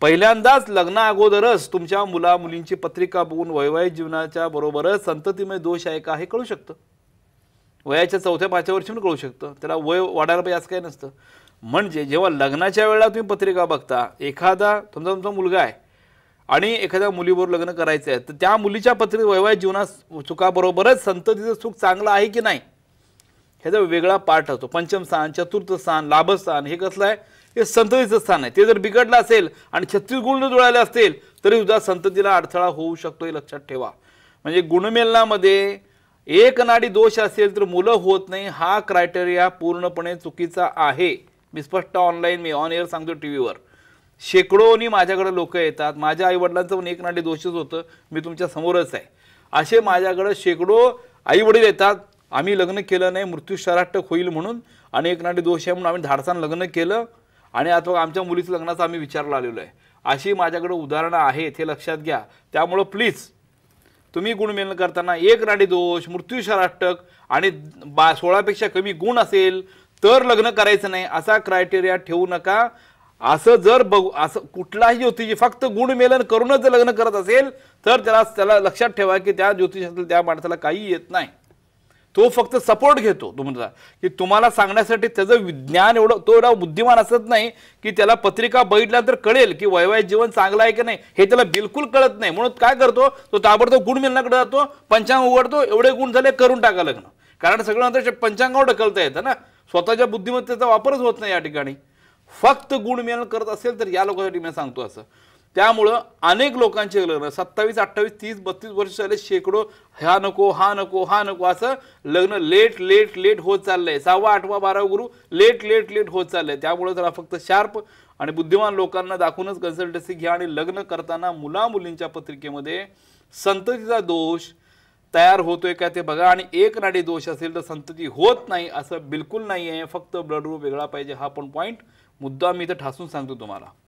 पहिल्यांदाच अगोदरच तुमच्या मुला मुलींची पत्रिका बघून वैवाहिक जीवनाच्या बरोबरच संततीमय दोष आहे का हे कळू शकतं वयाच्या चौथ्या पाचव्या वर्षी कळू शकतं त्याला वय वाढायला पाहिजे असं काही नसतं म्हणजे जेव्हा लग्नाच्या वेळेला तुम्ही पत्रिका बघता एखादा तुमचा तुमचा मुलगा आहे आणि एखाद्या मुलीबरोबर लग्न करायचं आहे तर त्या मुलीच्या पत्रिक वैवाहिक जीवनात चुकाबरोबरच संततीचं सुख चांगलं आहे की नाही ह्याचा वेगळा पाठ असतो पंचम स्थान चतुर्थ स्थान लाभस्थान हे कसलं आहे हे संततीचं स्थान आहे ते जर बिघडलं असेल आणि छत्तीस गुण जुळाले असतील तरी सुद्धा संततीला अडथळा होऊ शकतो हे लक्षात ठेवा म्हणजे गुणमेलनामध्ये एक नाडी दोष असेल तर मुलं होत नाही हा क्रायटेरिया पूर्णपणे चुकीचा आहे मी स्पष्ट ऑनलाईन मी ऑन एअर सांगतो टी व्हीवर शेकडोनी माझ्याकडे लोक येतात माझ्या आईवडिलांचं पण एक नाडी दोषच होतं मी तुमच्या समोरच आहे असे माझ्याकडं शेकडो आईवडील येतात आम्ही लग्न केलं नाही मृत्यू शराटक होईल म्हणून आणि एक नाडी दोष आहे म्हणून आम्ही धाडसान लग्न केलं आणि अथवा आमच्या मुलीचं लग्नाचा आम्ही विचारला आलेलो आहे अशी माझ्याकडे उदाहरणं आहेत हे लक्षात घ्या त्यामुळं प्लीज तुम्ही गुणमेलन करताना एक राणी दोष मृत्यूशराष्टक आणि बा सोळापेक्षा कमी गुण असेल तर लग्न करायचं नाही असा क्रायटेरिया ठेवू नका असं जर बघू असं कुठलाही ज्योतिषी फक्त गुणमेलन करूनच लग्न करत असेल तर त्याला त्याला लक्षात ठेवा की त्या ज्योतिषातील त्या माणसाला काही येत नाही तो फक्त सपोर्ट घेतो तो की तुम्हाला सांगण्यासाठी त्याचं विज्ञान एवढं तो एवढा बुद्धिमान असत नाही की त्याला पत्रिका बघितल्यानंतर कळेल की वैवाहिक जीवन चांगलं आहे की नाही हे त्याला बिलकुल कळत नाही म्हणून काय करतो तो ताबडतोब गुण मिळण्याकडे जातो पंचांग उघडतो एवढे गुण झाले करून टाका लग्न कारण सगळं नंतर पंचांगावर ढकलता येतं ना स्वतःच्या बुद्धिमत्तेचा वापरच होत नाही या ठिकाणी फक्त गुण मिळणं करत असेल तर या लोकांसाठी मी सांगतो असं त्यामुळं अनेक लोकांचे लग्न सत्तावीस अठ्ठावीस तीस बत्तीस वर्ष झाले शेकडो हा नको हा नको हा नको असं लग्न लेट लेट लेट होत चाललंय सहावा आठवा बारावा गुरु लेट लेट लेट होत चाललंय त्यामुळे जरा फक्त शार्प आणि बुद्धिमान लोकांना दाखवूनच कन्सल्टन्सी घ्या आणि लग्न करताना मुलामुलींच्या पत्रिकेमध्ये संततीचा दोष तयार होतोय का ते बघा आणि एक नाडी दोष असेल तर संतती होत नाही असं बिलकुल नाही आहे फक्त ब्लड ग्रुप वेगळा पाहिजे हा पण पॉईंट मुद्दा मी इथं ठासून सांगतो तुम्हाला